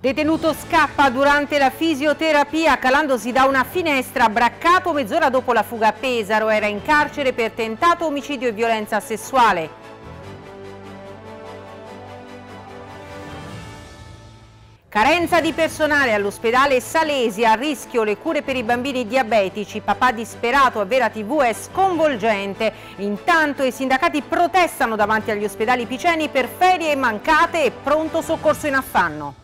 Detenuto scappa durante la fisioterapia calandosi da una finestra, braccato mezz'ora dopo la fuga a Pesaro, era in carcere per tentato omicidio e violenza sessuale. Carenza di personale all'ospedale Salesi, a rischio le cure per i bambini diabetici, papà disperato a Vera TV è sconvolgente. Intanto i sindacati protestano davanti agli ospedali piceni per ferie mancate e pronto soccorso in affanno.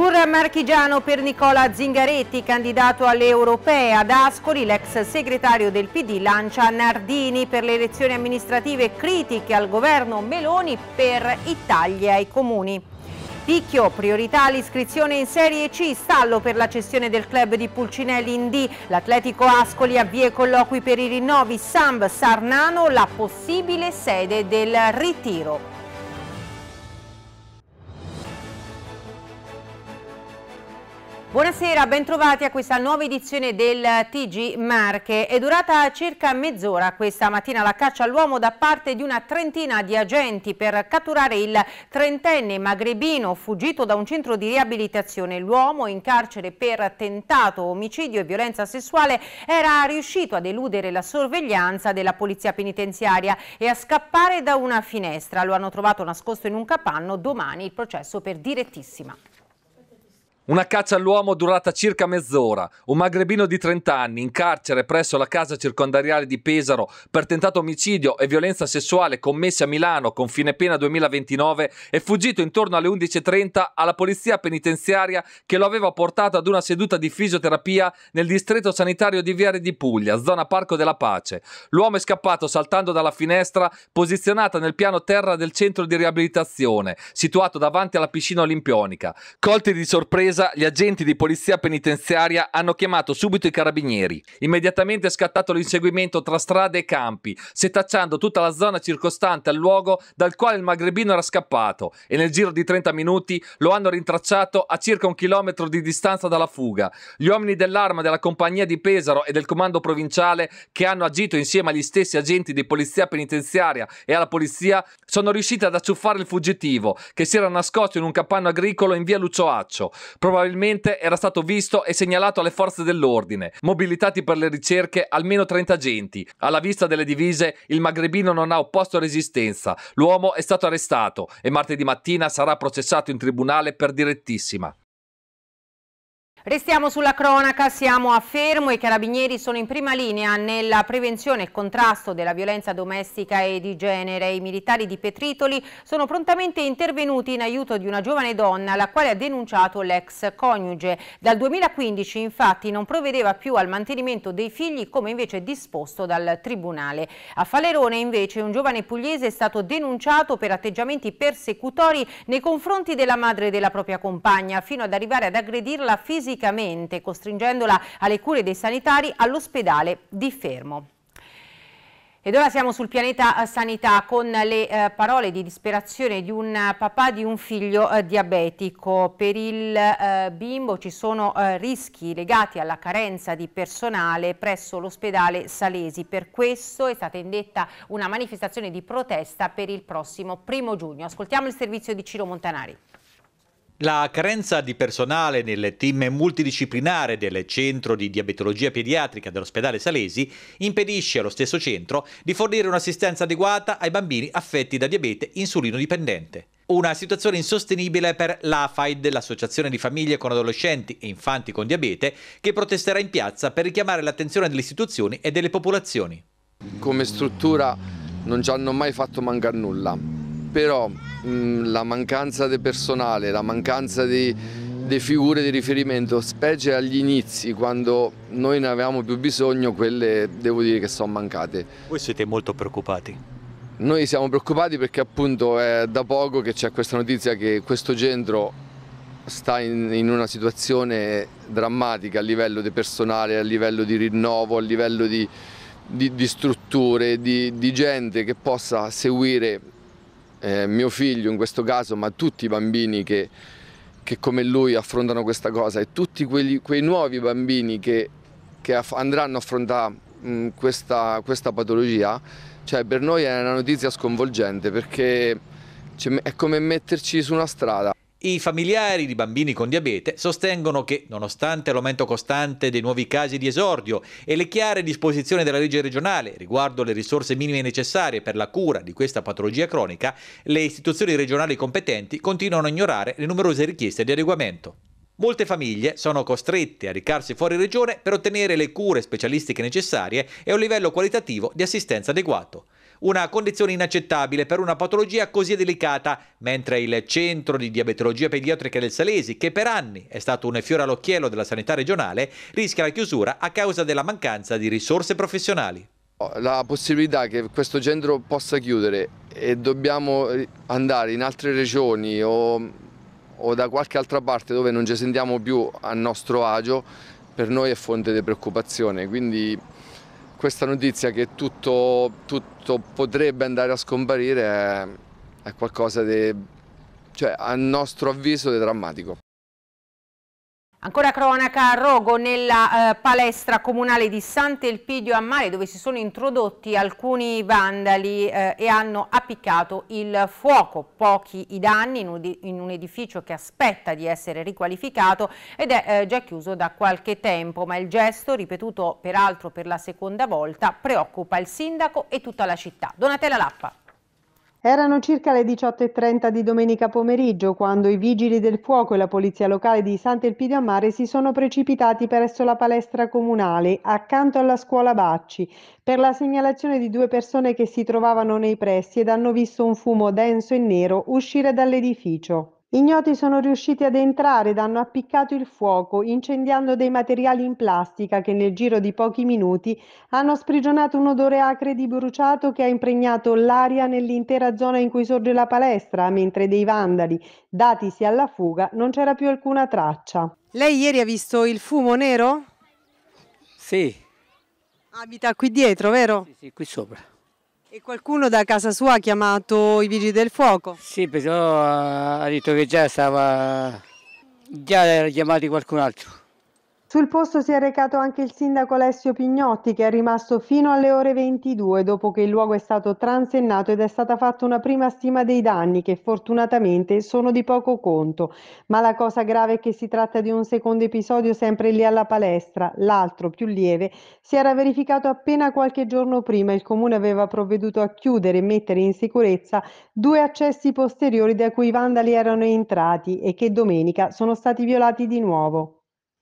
Tour marchigiano per Nicola Zingaretti, candidato alle europee Ad Ascoli l'ex segretario del PD lancia Nardini per le elezioni amministrative critiche al governo Meloni per i tagli ai comuni. Picchio, priorità all'iscrizione in Serie C, stallo per la cessione del club di Pulcinelli in D, l'Atletico Ascoli avvia i colloqui per i rinnovi, Samb Sarnano la possibile sede del ritiro. Buonasera, bentrovati a questa nuova edizione del TG Marche. È durata circa mezz'ora questa mattina la caccia all'uomo da parte di una trentina di agenti per catturare il trentenne magrebino fuggito da un centro di riabilitazione. L'uomo in carcere per tentato omicidio e violenza sessuale era riuscito ad eludere la sorveglianza della polizia penitenziaria e a scappare da una finestra. Lo hanno trovato nascosto in un capanno. Domani il processo per direttissima. Una caccia all'uomo durata circa mezz'ora. Un magrebino di 30 anni in carcere presso la casa circondariale di Pesaro per tentato omicidio e violenza sessuale commessi a Milano con fine pena 2029 è fuggito intorno alle 11.30 alla polizia penitenziaria che lo aveva portato ad una seduta di fisioterapia nel distretto sanitario di Viare di Puglia, zona Parco della Pace. L'uomo è scappato saltando dalla finestra posizionata nel piano terra del centro di riabilitazione, situato davanti alla piscina olimpionica. Colti di sorpresa difesa, gli agenti di polizia penitenziaria hanno chiamato subito i carabinieri. Immediatamente è scattato l'inseguimento tra strade e campi, setacciando tutta la zona circostante al luogo dal quale il magrebino era scappato e nel giro di 30 minuti lo hanno rintracciato a circa un chilometro di distanza dalla fuga. Gli uomini dell'arma della compagnia di Pesaro e del comando provinciale che hanno agito insieme agli stessi agenti di polizia penitenziaria e alla polizia sono riusciti ad acciuffare il fuggitivo che si era nascosto in un capanno agricolo in via Lucioaccio probabilmente era stato visto e segnalato alle forze dell'ordine, mobilitati per le ricerche almeno 30 agenti. Alla vista delle divise, il magrebino non ha opposto resistenza. L'uomo è stato arrestato e martedì mattina sarà processato in tribunale per direttissima. Restiamo sulla cronaca, siamo a Fermo, i carabinieri sono in prima linea nella prevenzione e contrasto della violenza domestica e di genere. I militari di Petritoli sono prontamente intervenuti in aiuto di una giovane donna la quale ha denunciato l'ex coniuge. Dal 2015 infatti non provvedeva più al mantenimento dei figli come invece disposto dal Tribunale. A Falerone invece un giovane pugliese è stato denunciato per atteggiamenti persecutori nei confronti della madre della propria compagna fino ad arrivare ad aggredirla fisicamente fisicamente, costringendola alle cure dei sanitari all'ospedale di Fermo. Ed ora siamo sul pianeta eh, sanità con le eh, parole di disperazione di un eh, papà di un figlio eh, diabetico. Per il eh, bimbo ci sono eh, rischi legati alla carenza di personale presso l'ospedale Salesi. Per questo è stata indetta una manifestazione di protesta per il prossimo primo giugno. Ascoltiamo il servizio di Ciro Montanari. La carenza di personale nel team multidisciplinare del centro di diabetologia pediatrica dell'ospedale Salesi impedisce allo stesso centro di fornire un'assistenza adeguata ai bambini affetti da diabete insulino dipendente. Una situazione insostenibile per l'AFAID, l'associazione di famiglie con adolescenti e infanti con diabete, che protesterà in piazza per richiamare l'attenzione delle istituzioni e delle popolazioni. Come struttura non ci hanno mai fatto mancare nulla però mh, mm, la mancanza di personale, la mancanza di, di figure di riferimento, specie agli inizi, quando noi ne avevamo più bisogno, quelle devo dire che sono mancate. Voi siete molto preoccupati? Noi siamo preoccupati perché appunto è da poco che c'è questa notizia che questo centro sta in, in, una situazione drammatica a livello di personale, a livello di rinnovo, a livello di, di, di strutture, di, di gente che possa seguire eh, mio figlio in questo caso, ma tutti i bambini che, che come lui affrontano questa cosa e tutti quelli, quei nuovi bambini che, che andranno a affrontare mh, questa, questa, patologia, cioè per noi è una notizia sconvolgente perché è come metterci su una strada. I familiari di bambini con diabete sostengono che, nonostante l'aumento costante dei nuovi casi di esordio e le chiare disposizioni della legge regionale riguardo le risorse minime necessarie per la cura di questa patologia cronica, le istituzioni regionali competenti continuano a ignorare le numerose richieste di adeguamento. Molte famiglie sono costrette a recarsi fuori regione per ottenere le cure specialistiche necessarie e un livello qualitativo di assistenza adeguato una condizione inaccettabile per una patologia così delicata, mentre il Centro di Diabetologia Pediatrica del Salesi, che per anni è stato un fiore all'occhiello della sanità regionale, rischia la chiusura a causa della mancanza di risorse professionali. La possibilità che questo centro possa chiudere e dobbiamo eh, andare in altre regioni o, o da qualche altra parte dove non ci sentiamo più a nostro agio, per noi è fonte di preoccupazione, quindi questa notizia che tutto, tutto potrebbe andare a scomparire è, è qualcosa di, cioè, a nostro avviso, di drammatico. Ancora cronaca a Rogo nella eh, palestra comunale di Sant'Elpidio a Mare dove si sono introdotti alcuni vandali eh, e hanno appiccato il fuoco. Pochi i danni in un, in un, edificio che aspetta di essere riqualificato ed è eh, già chiuso da qualche tempo ma il gesto, ripetuto peraltro per la seconda volta, preoccupa il sindaco e tutta la città. Donatella Lappa. Erano circa le 18.30 di domenica pomeriggio quando i vigili del fuoco e la polizia locale di Sant'Elpidio a Mare si sono precipitati presso la palestra comunale, accanto alla scuola Bacci, per la segnalazione di due persone che si trovavano nei pressi ed hanno visto un fumo denso e nero uscire dall'edificio. Ignoti sono riusciti ad entrare ed hanno appiccato il fuoco, incendiando dei materiali in plastica che nel giro di pochi minuti hanno sprigionato un odore acre di bruciato che ha impregnato l'aria nell'intera zona in cui sorge la palestra, mentre dei vandali, datisi alla fuga, non c'era più alcuna traccia. Lei ieri ha visto il fumo nero? Sì. Abita qui dietro, vero? Sì, sì qui sopra. E qualcuno da casa sua ha chiamato i vigili del fuoco? Sì, però eh, ha detto che già stava... già era chiamato qualcun altro. Sul posto si è recato anche il sindaco Alessio Pignotti che è rimasto fino alle ore 22 dopo che il luogo è stato transennato ed è stata fatta una prima stima dei danni che fortunatamente sono di poco conto. Ma la cosa grave è che si tratta di un secondo episodio sempre lì alla palestra. L'altro, più lieve, si era verificato appena qualche giorno prima. Il comune aveva provveduto a chiudere e mettere in sicurezza due accessi posteriori da cui i vandali erano entrati e che domenica sono stati violati di nuovo.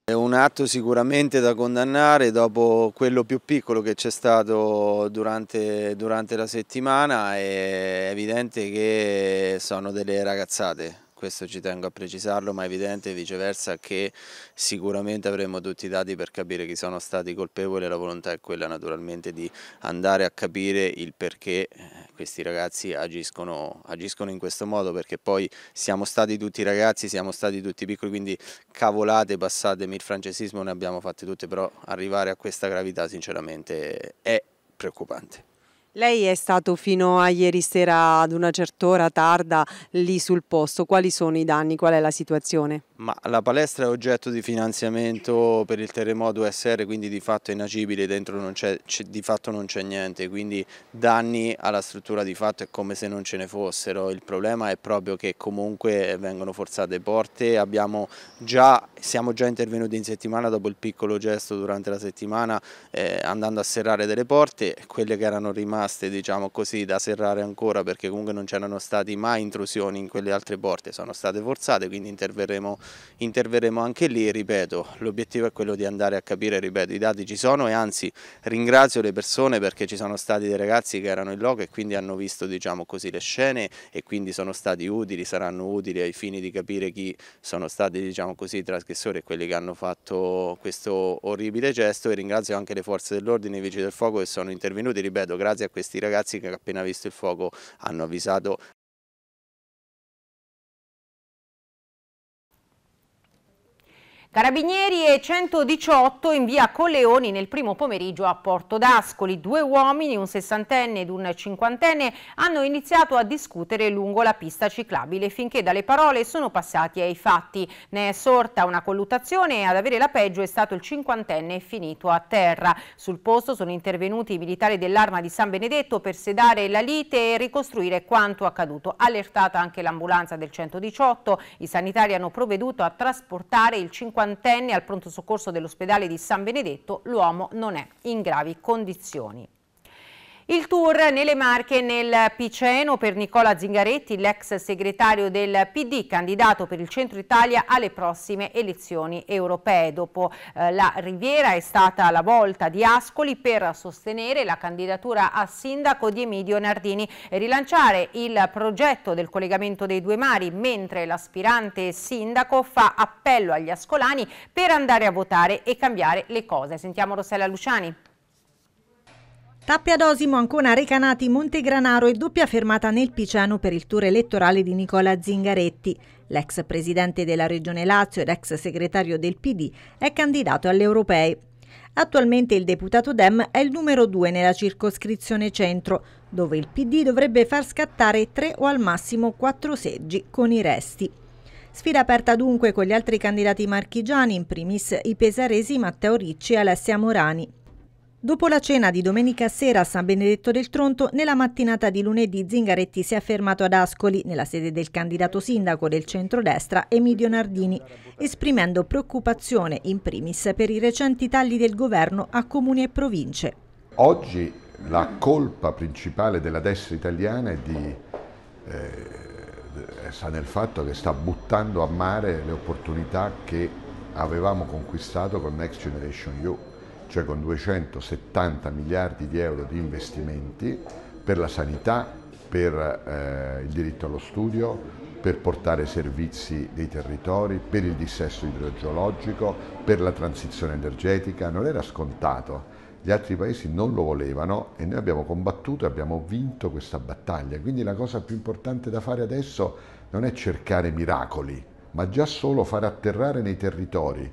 È un atto sicuramente da condannare dopo quello più piccolo che c'è stato durante, durante la settimana, è evidente che sono delle ragazzate questo ci tengo a precisarlo, ma è evidente viceversa che sicuramente avremo tutti i dati per capire chi sono stati colpevoli e la volontà è quella naturalmente di andare a capire il perché eh, questi ragazzi agiscono, agiscono in questo modo, perché poi siamo stati tutti ragazzi, siamo stati tutti piccoli, quindi cavolate, passate, mil francesismo, ne abbiamo fatte tutte, però arrivare a questa gravità sinceramente è preoccupante. Lei è stato fino a ieri sera ad una certa ora tarda lì sul posto, quali sono i danni, qual è la situazione? Ma la palestra è oggetto di finanziamento per il terremoto SR, quindi di fatto è inagibile, dentro non c'è, di fatto non c'è niente, quindi danni alla struttura di fatto è come se non ce ne fossero. Il problema è proprio che comunque vengono forzate porte, già, siamo già intervenuti in settimana dopo il piccolo gesto durante la settimana eh, andando a serrare delle porte, quelle che erano rimaste diciamo così da serrare ancora perché comunque non c'erano state mai intrusioni in quelle altre porte, sono state forzate, quindi interverremo interverremo anche lì, ripeto, l'obiettivo è quello di andare a capire, ripeto, i dati ci sono e anzi ringrazio le persone perché ci sono stati dei ragazzi che erano in loco e quindi hanno visto diciamo così le scene e quindi sono stati utili, saranno utili ai fini di capire chi sono stati diciamo così i trasgressori e quelli che hanno fatto questo orribile gesto e ringrazio anche le forze dell'ordine, i vigili del fuoco che sono intervenuti, ripeto, grazie a questi ragazzi che appena visto il fuoco hanno avvisato Carabinieri e 118 in via Coleoni nel primo pomeriggio a Porto d'Ascoli. Due uomini, un sessantenne ed un cinquantenne, hanno iniziato a discutere lungo la pista ciclabile finché dalle parole sono passati ai fatti. Ne è sorta una colluttazione e ad avere la peggio è stato il cinquantenne finito a terra. Sul posto sono intervenuti i militari dell'arma di San Benedetto per sedare la lite e ricostruire quanto accaduto. Allertata anche l'ambulanza del 118, i sanitari hanno provveduto a trasportare il cinquantenne ottantenne al pronto soccorso dell'ospedale di San Benedetto, l'uomo non è in gravi condizioni. Il tour nelle Marche nel Piceno per Nicola Zingaretti, l'ex segretario del PD, candidato per il Centro Italia alle prossime elezioni europee. Dopo eh, la Riviera è stata la volta di Ascoli per sostenere la candidatura a sindaco di Emidio Nardini e rilanciare il progetto del collegamento dei due mari, mentre l'aspirante sindaco fa appello agli ascolani per andare a votare e cambiare le cose. Sentiamo Rossella Luciani. Tappe ad Osimo, Ancona, Recanati, Montegranaro e doppia fermata nel Piceno per il tour elettorale di Nicola Zingaretti. L'ex presidente della Regione Lazio ed ex segretario del PD è candidato alle europee. Attualmente il deputato Dem è il numero due nella circoscrizione centro, dove il PD dovrebbe far scattare tre o al massimo quattro seggi con i resti. Sfida aperta dunque con gli altri candidati marchigiani, in primis i pesaresi Matteo Ricci e Alessia Morani. Dopo la cena di domenica sera a San Benedetto del Tronto, nella mattinata di lunedì Zingaretti si è fermato ad Ascoli, nella sede del candidato sindaco del centrodestra Emilio Nardini, esprimendo preoccupazione in primis per i recenti tagli del governo a comuni e province. Oggi la colpa principale della destra italiana è di, eh, sta nel fatto che sta buttando a mare le opportunità che avevamo conquistato con Next Generation EU cioè con 270 miliardi di euro di investimenti per la sanità, per eh, il diritto allo studio, per portare servizi dei territori, per il dissesto idrogeologico, per la transizione energetica, non era scontato. Gli altri paesi non lo volevano e noi abbiamo combattuto e abbiamo vinto questa battaglia. Quindi la cosa più importante da fare adesso non è cercare miracoli, ma già solo far atterrare nei territori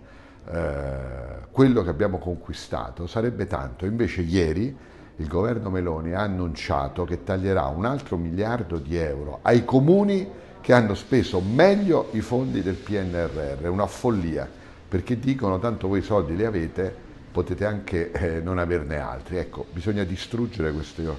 eh, quello che abbiamo conquistato sarebbe tanto. Invece ieri il governo Meloni ha annunciato che taglierà un altro miliardo di euro ai comuni che hanno speso meglio i fondi del PNRR, una follia, perché dicono tanto voi soldi li avete, potete anche eh, non averne altri. Ecco, bisogna distruggere questo,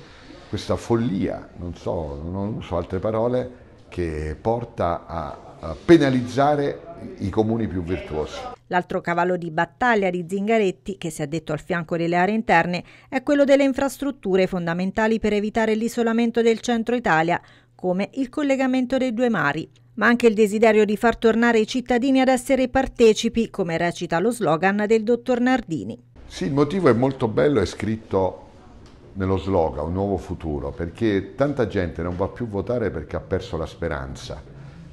questa follia, non so, non uso altre parole, che porta a penalizzare i comuni più virtuosi. L'altro cavallo di battaglia di Zingaretti, che si è detto al fianco delle aree interne, è quello delle infrastrutture fondamentali per evitare l'isolamento del centro Italia, come il collegamento dei due mari, ma anche il desiderio di far tornare i cittadini ad essere partecipi, come recita lo slogan del dottor Nardini. Sì, il motivo è molto bello, è scritto nello slogan, un nuovo futuro, perché tanta gente non va più a votare perché ha perso la speranza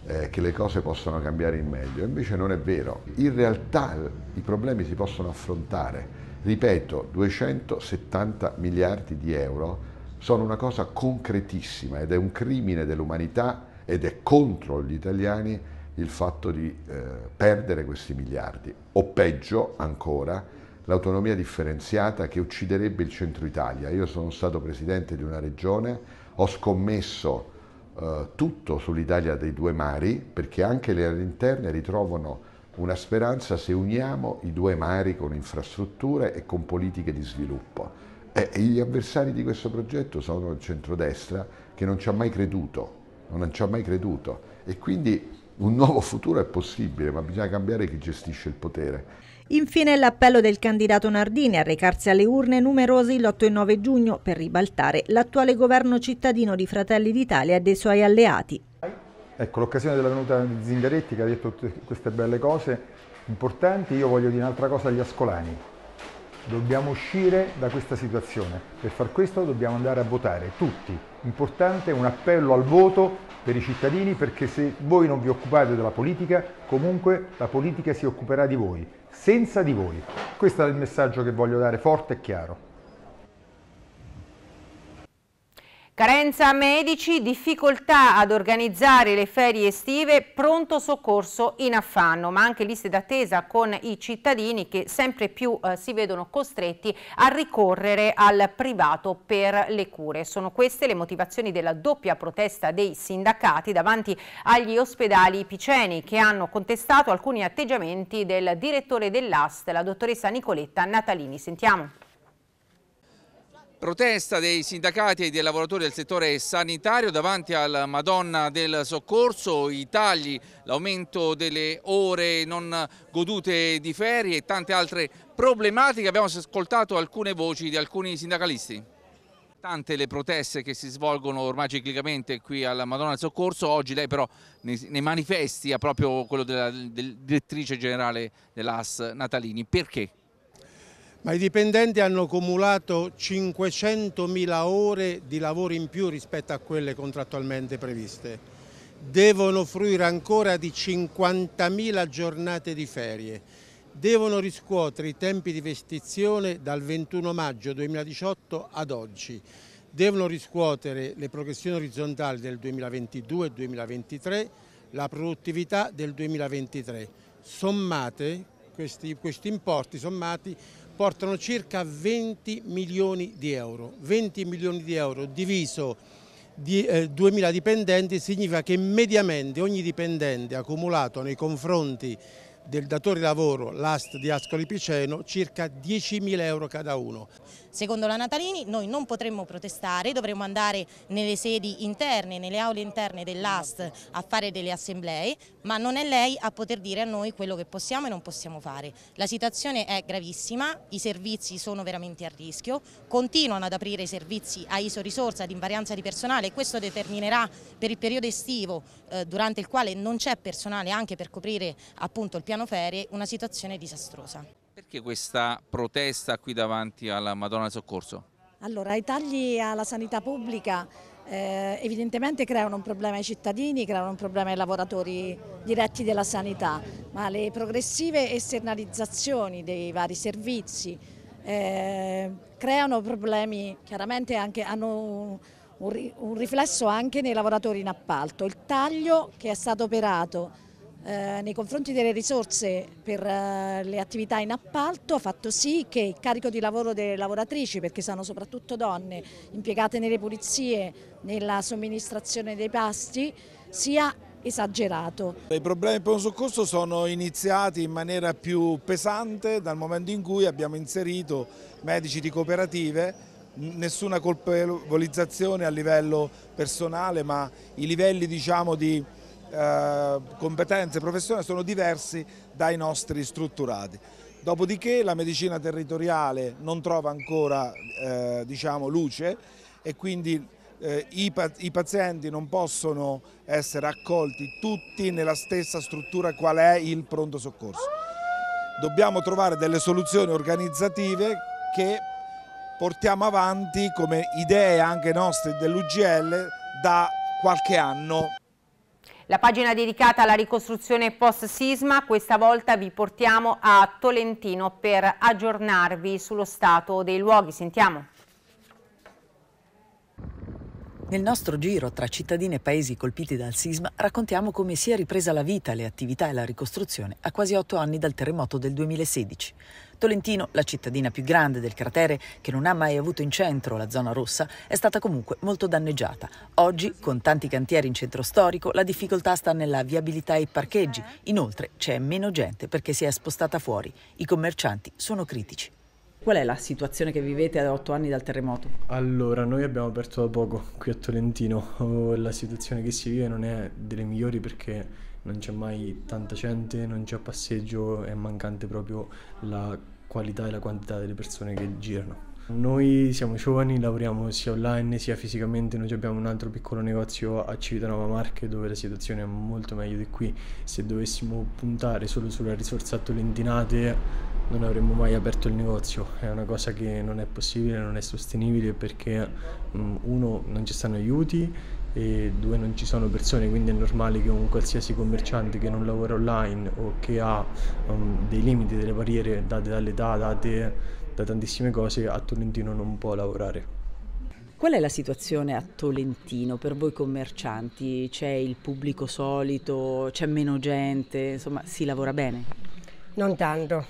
eh, che le cose possano cambiare in meglio. Invece non è vero. In realtà i problemi si possono affrontare. Ripeto, 270 miliardi di euro sono una cosa concretissima ed è un crimine dell'umanità ed è contro gli italiani il fatto di eh, perdere questi miliardi. O peggio ancora, l'autonomia differenziata che ucciderebbe il centro Italia. Io sono stato presidente di una regione, ho scommesso eh, tutto sull'Italia dei due mari, perché anche le aree interne ritrovano una speranza se uniamo i due mari con infrastrutture e con politiche di sviluppo. E gli avversari di questo progetto sono il centrodestra che non ci ha mai creduto, non ci ha mai creduto e quindi un nuovo futuro è possibile, ma bisogna cambiare chi gestisce il potere. Infine l'appello del candidato Nardini a recarsi alle urne numerosi l'8 e 9 giugno per ribaltare l'attuale governo cittadino di Fratelli d'Italia e dei suoi alleati. Ecco, l'occasione della venuta di Zingaretti che ha detto tutte queste belle cose importanti, io voglio dire un'altra cosa agli ascolani. Dobbiamo uscire da questa situazione. Per far questo dobbiamo andare a votare tutti. Importante un appello al voto per i cittadini perché se voi non vi occupate della politica, comunque la politica si occuperà di voi, senza di voi. Questo è il messaggio che voglio dare forte e chiaro. Carenza medici, difficoltà ad organizzare le ferie estive, pronto soccorso in affanno, ma anche liste d'attesa con i cittadini che sempre più eh, si vedono costretti a ricorrere al privato per le cure. Sono queste le motivazioni della doppia protesta dei sindacati davanti agli ospedali piceni che hanno contestato alcuni atteggiamenti del direttore dell'AST, la dottoressa Nicoletta Natalini. Sentiamo. Protesta dei sindacati e dei lavoratori del settore sanitario davanti al Madonna del Soccorso, i tagli, l'aumento delle ore non godute di ferie e tante altre problematiche. Abbiamo ascoltato alcune voci di alcuni sindacalisti. Tante le proteste che si svolgono ormai ciclicamente qui alla Madonna del Soccorso, oggi lei però ne manifesti ha proprio quello della direttrice generale dell'AS Natalini. Perché? ma i dipendenti hanno accumulato 500.000 ore di lavoro in più rispetto a quelle contrattualmente previste. Devono fruire ancora di 50.000 giornate di ferie. Devono riscuotere i tempi di vestizione dal 21 maggio 2018 ad oggi. Devono riscuotere le progressioni orizzontali del 2022 e 2023, la produttività del 2023. Sommate questi, questi importi sommati portano circa 20 milioni di euro. 20 milioni di euro diviso di eh, 2.000 dipendenti significa che mediamente ogni dipendente accumulato nei confronti del datore di lavoro, l'AST di Ascoli Piceno, circa 10.000 euro cada uno. Secondo la Natalini noi non potremmo protestare, dovremmo andare nelle sedi interne, nelle aule interne dell'AST a fare delle assemblee, ma non è lei a poter dire a noi quello che possiamo e non possiamo fare. La situazione è gravissima, i servizi sono veramente a rischio, continuano ad aprire i servizi a ISO risorsa, ad invarianza di personale e questo determinerà per il periodo estivo eh, durante il quale non c'è personale anche per coprire appunto il piano ferie una situazione disastrosa. Perché questa protesta qui davanti alla Madonna del Soccorso? Allora, i tagli alla sanità pubblica eh, evidentemente creano un problema ai cittadini, creano un problema ai lavoratori diretti della sanità, ma le progressive esternalizzazioni dei vari servizi eh, creano problemi, chiaramente anche, hanno un, un riflesso anche nei lavoratori in appalto. Il taglio che è stato operato eh, nei confronti delle risorse per eh, le attività in appalto ha fatto sì che il carico di lavoro delle lavoratrici, perché sono soprattutto donne impiegate nelle pulizie, nella somministrazione dei pasti, sia esagerato. I problemi del primo soccorso sono iniziati in maniera più pesante dal momento in cui abbiamo inserito medici di cooperative nessuna colpevolizzazione a livello personale ma i livelli diciamo, di eh, competenze e professione sono diversi dai nostri strutturati. Dopodiché la medicina territoriale non trova ancora eh, diciamo, luce e quindi eh, i, i, pazienti non possono essere accolti tutti nella stessa struttura qual è il pronto soccorso. Dobbiamo trovare delle soluzioni organizzative che portiamo avanti come idee anche nostre dell'UGL da qualche anno. La pagina dedicata alla ricostruzione post-sisma, questa volta vi portiamo a Tolentino per aggiornarvi sullo stato dei luoghi. Sentiamo. Nel nostro giro tra cittadine e paesi colpiti dal sisma raccontiamo come si è ripresa la vita, le attività e la ricostruzione a quasi otto anni dal terremoto del 2016. Tolentino, la cittadina più grande del cratere che non ha mai avuto in centro la zona rossa, è stata comunque molto danneggiata. Oggi, con tanti cantieri in centro storico, la difficoltà sta nella viabilità e i parcheggi. Inoltre c'è meno gente perché si è spostata fuori. I commercianti sono critici. Qual è la situazione che vivete ad otto anni dal terremoto? Allora, noi abbiamo aperto da poco qui a Tolentino. Oh, la situazione che si vive non è delle migliori perché non c'è mai tanta gente, non c'è passeggio, è mancante proprio la qualità e la quantità delle persone che girano. Noi siamo giovani, lavoriamo sia online sia fisicamente, noi abbiamo un altro piccolo negozio a Civitanova Marche dove la situazione è molto meglio di qui, se dovessimo puntare solo sulla risorsa a Tolentinate non avremmo mai aperto il negozio, è una cosa che non è possibile, non è sostenibile perché mm, uno non ci stanno aiuti e due non ci sono persone, quindi è normale che un qualsiasi commerciante che non lavora online o che ha um, dei limiti, delle barriere date dall'età, date da tantissime cose, a Tolentino non può lavorare. Qual è la situazione a Tolentino per voi commercianti? C'è il pubblico solito, c'è meno gente, insomma si lavora bene? Non tanto,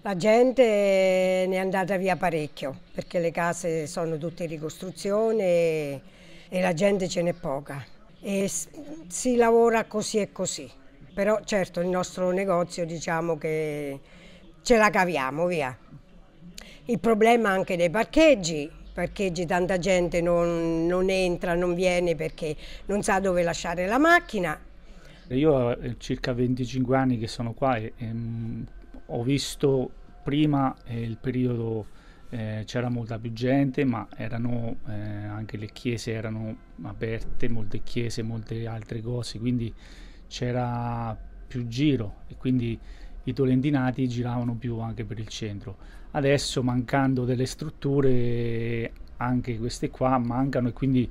la gente ne è andata via parecchio perché le case sono tutte in ricostruzione e la gente ce n'è poca e si lavora così e così. Però certo il nostro negozio diciamo che ce la caviamo via. Il problema anche dei parcheggi, parcheggi tanta gente non, non entra, non viene perché non sa dove lasciare la macchina. Io ho eh, circa 25 anni che sono qua e, e ehm, ho visto prima eh, il periodo eh, c'era molta più gente, ma erano eh, anche le chiese erano aperte, molte chiese, molte altre cose, quindi c'era più giro e quindi i tolentinati giravano più anche per il centro. Adesso mancando delle strutture, anche queste qua mancano e quindi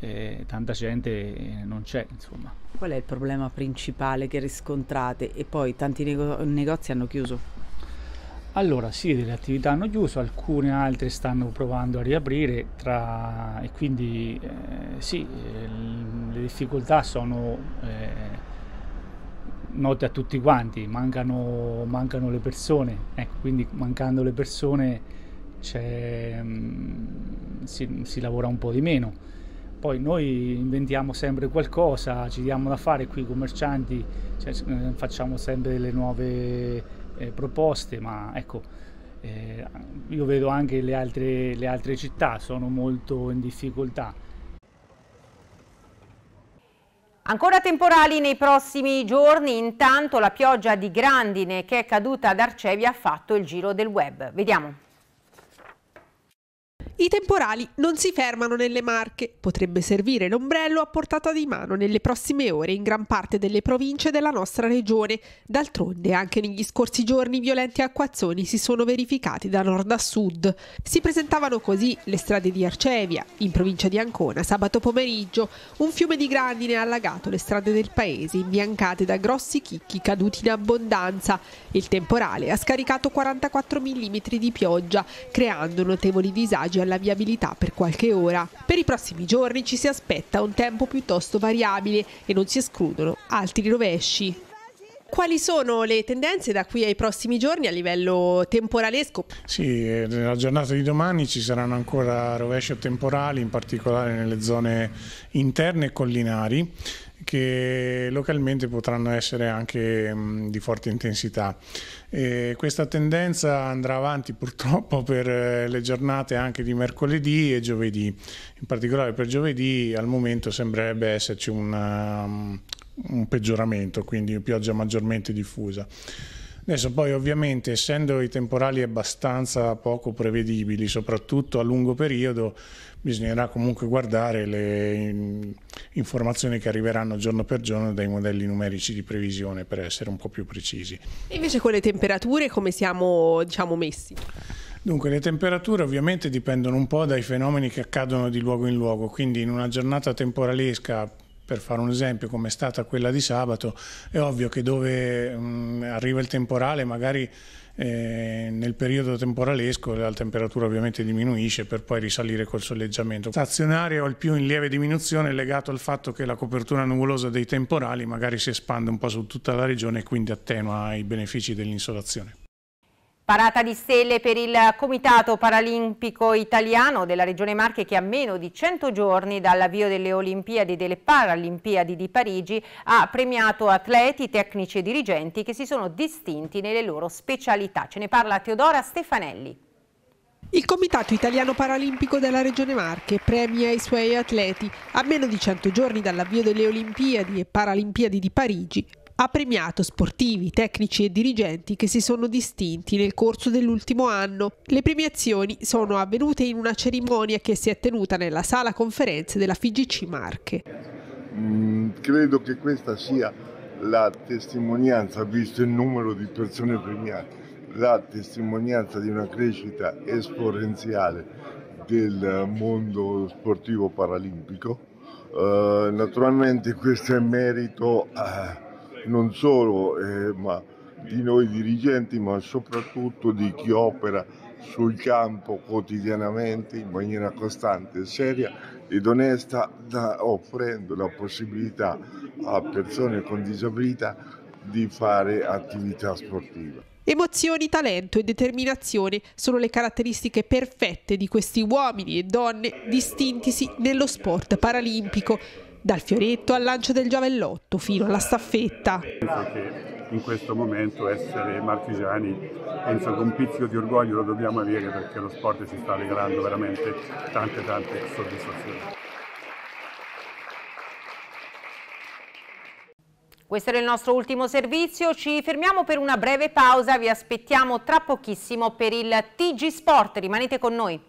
eh, tanta gente non c'è, insomma. Qual è il problema principale che riscontrate? E poi tanti nego negozi hanno chiuso? Allora, sì, delle attività hanno chiuso, alcune altre stanno provando a riaprire tra... e quindi eh, sì, le difficoltà sono eh, note a tutti quanti, mancano, mancano le persone, ecco, quindi mancando le persone mh, mm, si, si lavora un po' di meno. Poi noi inventiamo sempre qualcosa, ci diamo da fare qui i commercianti, cioè, eh, facciamo sempre delle nuove eh, proposte, ma ecco, eh, io vedo anche le altre, le altre città sono molto in difficoltà. Ancora temporali nei prossimi giorni, intanto la pioggia di grandine che è caduta ad Arcevia ha fatto il giro del web. Vediamo. I temporali non si fermano nelle Marche. Potrebbe servire l'ombrello a portata di mano nelle prossime ore in gran parte delle province della nostra regione. D'altronde, anche negli scorsi giorni violenti acquazzoni si sono verificati da nord a sud. Si presentavano così le strade di Arcevia, in provincia di Ancona, sabato pomeriggio. Un fiume di grandine ha allagato le strade del paese, imbiancate da grossi chicchi caduti in abbondanza. Il temporale ha scaricato 44 mm di pioggia, creando notevoli disagi alle la viabilità per qualche ora. Per i prossimi giorni ci si aspetta un tempo piuttosto variabile e non si escludono altri rovesci. Quali sono le tendenze da qui ai prossimi giorni a livello temporalesco? Sì, eh, nella giornata di domani ci saranno ancora rovesci temporali, in particolare nelle zone interne e collinari che localmente potranno essere anche mm, di forte intensità. E questa tendenza andrà avanti purtroppo per eh, le giornate anche di mercoledì e giovedì. In particolare per giovedì al momento sembrerebbe esserci una, um, un peggioramento, quindi pioggia maggiormente diffusa. Adesso poi ovviamente essendo i temporali abbastanza poco prevedibili, soprattutto a lungo periodo, bisognerà comunque guardare le mm, informazioni che arriveranno giorno per giorno dai modelli numerici di previsione per essere un po' più precisi. E invece con le temperature come siamo diciamo, messi? Dunque le temperature ovviamente dipendono un po' dai fenomeni che accadono di luogo in luogo, quindi in una giornata temporalesca per fare un esempio come è stata quella di sabato, è ovvio che dove mh, mm, arriva il temporale magari eh, nel periodo temporalesco la temperatura ovviamente diminuisce per poi risalire col soleggiamento. Stazionario il più in lieve diminuzione legato al fatto che la copertura nuvolosa dei temporali magari si espande un po' su tutta la regione e quindi attenua i benefici dell'insolazione. Parata di stelle per il Comitato Paralimpico Italiano della Regione Marche che a meno di 100 giorni dall'avvio delle Olimpiadi e delle Paralimpiadi di Parigi ha premiato atleti, tecnici e dirigenti che si sono distinti nelle loro specialità. Ce ne parla Teodora Stefanelli. Il Comitato Italiano Paralimpico della Regione Marche premia i suoi atleti. A meno di 100 giorni dall'avvio delle Olimpiadi e Paralimpiadi di Parigi, ha premiato sportivi, tecnici e dirigenti che si sono distinti nel corso dell'ultimo anno. Le premiazioni sono avvenute in una cerimonia che si è tenuta nella sala conferenze della FIGC Marche. Mm, credo che questa sia la testimonianza, visto il numero di persone premiate, la testimonianza di una crescita esponenziale del mondo sportivo paralimpico. Uh, naturalmente questo è merito a eh, non solo eh, di noi dirigenti, ma soprattutto di chi opera sul campo quotidianamente in maniera costante, seria ed onesta, da, offrendo la possibilità a persone con disabilità di fare attività sportiva. Emozioni, talento e determinazione sono le caratteristiche perfette di questi uomini e donne distintisi nello sport paralimpico dal fioretto al lancio del giavellotto fino alla staffetta. Penso che in questo momento essere marchigiani, penso che un pizzico di orgoglio lo dobbiamo avere perché lo sport ci sta regalando veramente tante tante soddisfazioni. Questo era il nostro ultimo servizio, ci fermiamo per una breve pausa, vi aspettiamo tra pochissimo per il TG Sport, rimanete con noi.